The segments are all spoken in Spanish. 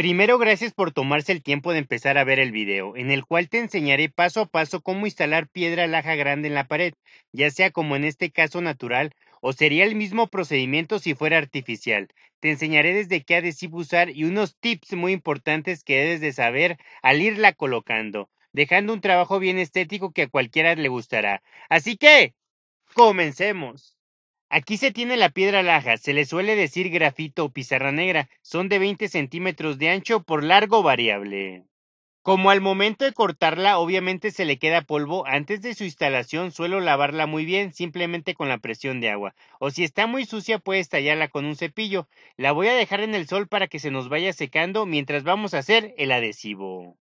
Primero gracias por tomarse el tiempo de empezar a ver el video, en el cual te enseñaré paso a paso cómo instalar piedra laja grande en la pared, ya sea como en este caso natural, o sería el mismo procedimiento si fuera artificial. Te enseñaré desde qué adhesivo usar y unos tips muy importantes que debes de saber al irla colocando, dejando un trabajo bien estético que a cualquiera le gustará. Así que, comencemos. Aquí se tiene la piedra laja, se le suele decir grafito o pizarra negra, son de 20 centímetros de ancho por largo variable. Como al momento de cortarla obviamente se le queda polvo, antes de su instalación suelo lavarla muy bien simplemente con la presión de agua, o si está muy sucia puedes tallarla con un cepillo. La voy a dejar en el sol para que se nos vaya secando mientras vamos a hacer el adhesivo.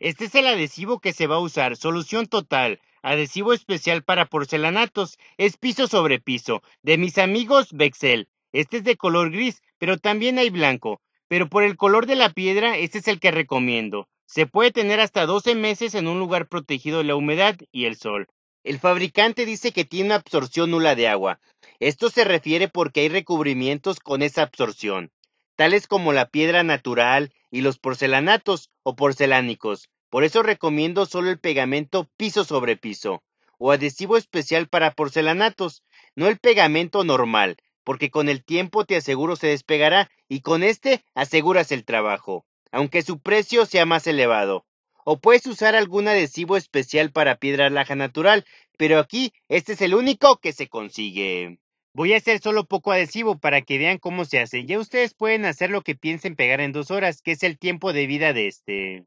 Este es el adhesivo que se va a usar, solución total. Adhesivo especial para porcelanatos. Es piso sobre piso. De mis amigos Bexel. Este es de color gris, pero también hay blanco. Pero por el color de la piedra, este es el que recomiendo. Se puede tener hasta 12 meses en un lugar protegido de la humedad y el sol. El fabricante dice que tiene absorción nula de agua. Esto se refiere porque hay recubrimientos con esa absorción, tales como la piedra natural y los porcelanatos o porcelánicos, por eso recomiendo solo el pegamento piso sobre piso o adhesivo especial para porcelanatos, no el pegamento normal, porque con el tiempo te aseguro se despegará y con este aseguras el trabajo, aunque su precio sea más elevado. O puedes usar algún adhesivo especial para piedra laja natural, pero aquí este es el único que se consigue. Voy a hacer solo poco adhesivo para que vean cómo se hace. Ya ustedes pueden hacer lo que piensen pegar en dos horas, que es el tiempo de vida de este.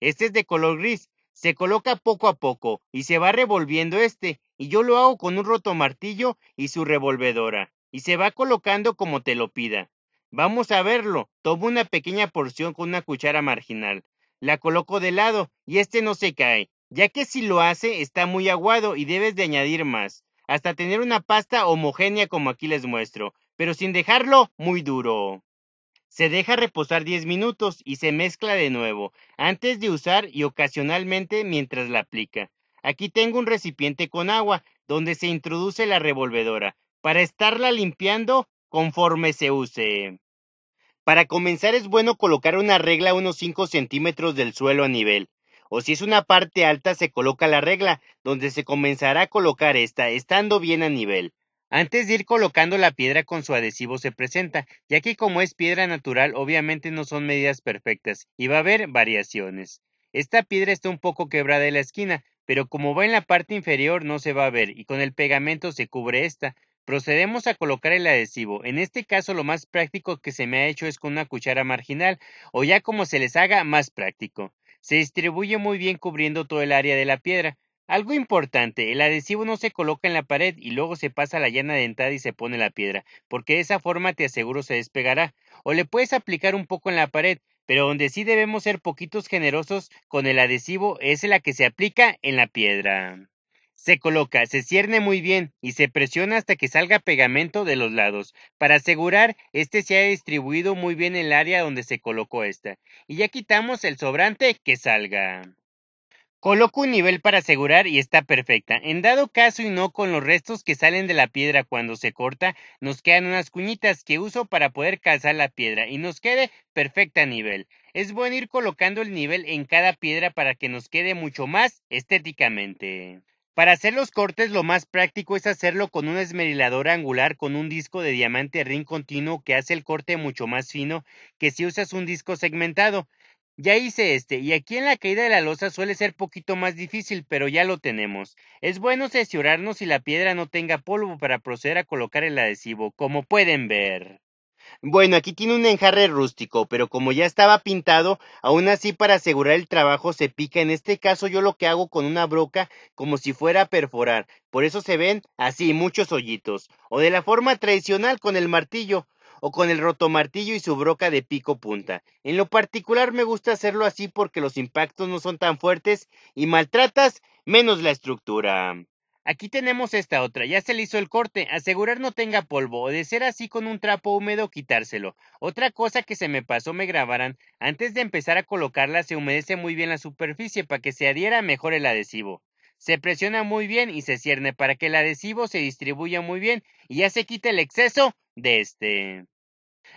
Este es de color gris. Se coloca poco a poco y se va revolviendo este, y yo lo hago con un roto martillo y su revolvedora, y se va colocando como te lo pida. Vamos a verlo. Tomo una pequeña porción con una cuchara marginal. La coloco de lado y este no se cae, ya que si lo hace está muy aguado y debes de añadir más, hasta tener una pasta homogénea como aquí les muestro, pero sin dejarlo muy duro. Se deja reposar 10 minutos y se mezcla de nuevo, antes de usar y ocasionalmente mientras la aplica. Aquí tengo un recipiente con agua, donde se introduce la revolvedora, para estarla limpiando conforme se use. Para comenzar es bueno colocar una regla unos 5 centímetros del suelo a nivel, o si es una parte alta se coloca la regla, donde se comenzará a colocar esta, estando bien a nivel. Antes de ir colocando la piedra con su adhesivo se presenta, ya que como es piedra natural obviamente no son medidas perfectas y va a haber variaciones. Esta piedra está un poco quebrada en la esquina, pero como va en la parte inferior no se va a ver y con el pegamento se cubre esta. Procedemos a colocar el adhesivo. En este caso lo más práctico que se me ha hecho es con una cuchara marginal o ya como se les haga más práctico. Se distribuye muy bien cubriendo todo el área de la piedra. Algo importante, el adhesivo no se coloca en la pared y luego se pasa la llana dentada y se pone la piedra, porque de esa forma te aseguro se despegará. O le puedes aplicar un poco en la pared, pero donde sí debemos ser poquitos generosos con el adhesivo es la que se aplica en la piedra. Se coloca, se cierne muy bien y se presiona hasta que salga pegamento de los lados, para asegurar este se ha distribuido muy bien el área donde se colocó esta. Y ya quitamos el sobrante que salga. Coloco un nivel para asegurar y está perfecta. En dado caso y no con los restos que salen de la piedra cuando se corta, nos quedan unas cuñitas que uso para poder calzar la piedra y nos quede perfecta nivel. Es bueno ir colocando el nivel en cada piedra para que nos quede mucho más estéticamente. Para hacer los cortes lo más práctico es hacerlo con una esmeriladora angular con un disco de diamante ring continuo que hace el corte mucho más fino que si usas un disco segmentado. Ya hice este, y aquí en la caída de la losa suele ser poquito más difícil, pero ya lo tenemos. Es bueno cerciorarnos si la piedra no tenga polvo para proceder a colocar el adhesivo, como pueden ver. Bueno, aquí tiene un enjarre rústico, pero como ya estaba pintado, aún así para asegurar el trabajo se pica. En este caso yo lo que hago con una broca como si fuera a perforar. Por eso se ven así muchos hoyitos. O de la forma tradicional con el martillo o con el rotomartillo y su broca de pico punta. En lo particular me gusta hacerlo así porque los impactos no son tan fuertes y maltratas menos la estructura. Aquí tenemos esta otra, ya se le hizo el corte, asegurar no tenga polvo o de ser así con un trapo húmedo quitárselo. Otra cosa que se me pasó me grabaran, antes de empezar a colocarla se humedece muy bien la superficie para que se adhiera mejor el adhesivo. Se presiona muy bien y se cierne para que el adhesivo se distribuya muy bien y ya se quite el exceso de este.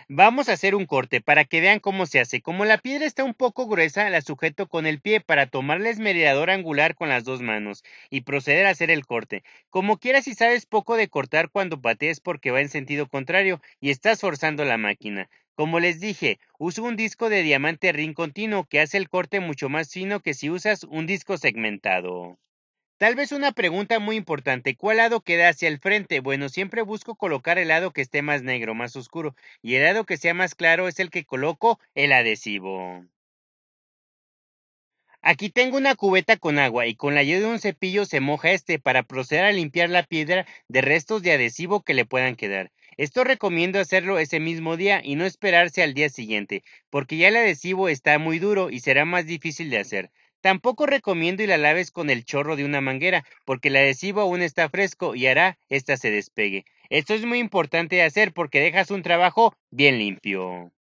Vamos a hacer un corte para que vean cómo se hace. Como la piedra está un poco gruesa, la sujeto con el pie para tomar la esmerilladora angular con las dos manos y proceder a hacer el corte. Como quieras si sabes poco de cortar cuando patees porque va en sentido contrario y estás forzando la máquina. Como les dije, uso un disco de diamante ring continuo que hace el corte mucho más fino que si usas un disco segmentado. Tal vez una pregunta muy importante, ¿cuál lado queda hacia el frente? Bueno, siempre busco colocar el lado que esté más negro, más oscuro, y el lado que sea más claro es el que coloco el adhesivo. Aquí tengo una cubeta con agua y con la ayuda de un cepillo se moja este para proceder a limpiar la piedra de restos de adhesivo que le puedan quedar. Esto recomiendo hacerlo ese mismo día y no esperarse al día siguiente, porque ya el adhesivo está muy duro y será más difícil de hacer. Tampoco recomiendo y la laves con el chorro de una manguera, porque el adhesivo aún está fresco y hará esta se despegue. Esto es muy importante de hacer porque dejas un trabajo bien limpio.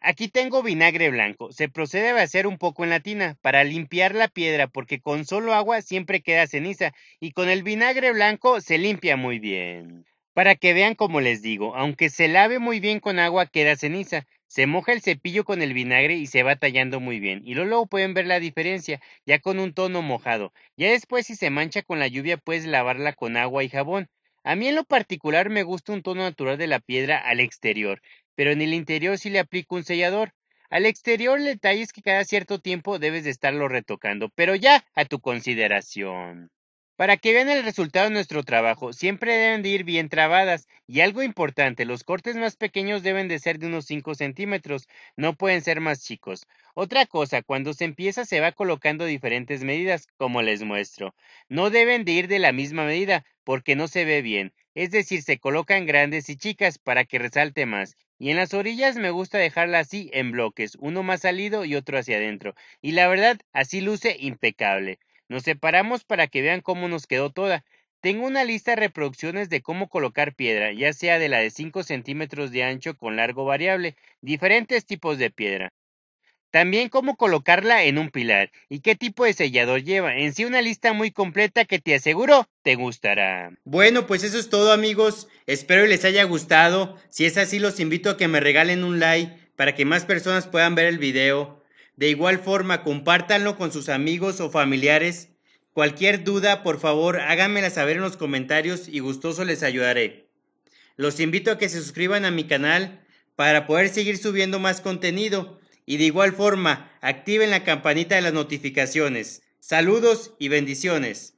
Aquí tengo vinagre blanco. Se procede a vaciar un poco en la tina para limpiar la piedra porque con solo agua siempre queda ceniza y con el vinagre blanco se limpia muy bien. Para que vean como les digo, aunque se lave muy bien con agua queda ceniza. Se moja el cepillo con el vinagre y se va tallando muy bien. Y luego pueden ver la diferencia, ya con un tono mojado. Ya después si se mancha con la lluvia puedes lavarla con agua y jabón. A mí en lo particular me gusta un tono natural de la piedra al exterior, pero en el interior sí le aplico un sellador. Al exterior el detalle es que cada cierto tiempo debes de estarlo retocando, pero ya a tu consideración. Para que vean el resultado de nuestro trabajo, siempre deben de ir bien trabadas. Y algo importante, los cortes más pequeños deben de ser de unos 5 centímetros, no pueden ser más chicos. Otra cosa, cuando se empieza se va colocando diferentes medidas, como les muestro. No deben de ir de la misma medida, porque no se ve bien. Es decir, se colocan grandes y chicas para que resalte más. Y en las orillas me gusta dejarla así en bloques, uno más salido y otro hacia adentro. Y la verdad, así luce impecable. Nos separamos para que vean cómo nos quedó toda. Tengo una lista de reproducciones de cómo colocar piedra, ya sea de la de 5 centímetros de ancho con largo variable, diferentes tipos de piedra. También cómo colocarla en un pilar y qué tipo de sellador lleva. En sí una lista muy completa que te aseguro te gustará. Bueno, pues eso es todo amigos. Espero les haya gustado. Si es así, los invito a que me regalen un like para que más personas puedan ver el video. De igual forma, compártanlo con sus amigos o familiares. Cualquier duda, por favor, háganmela saber en los comentarios y gustoso les ayudaré. Los invito a que se suscriban a mi canal para poder seguir subiendo más contenido y de igual forma activen la campanita de las notificaciones. Saludos y bendiciones.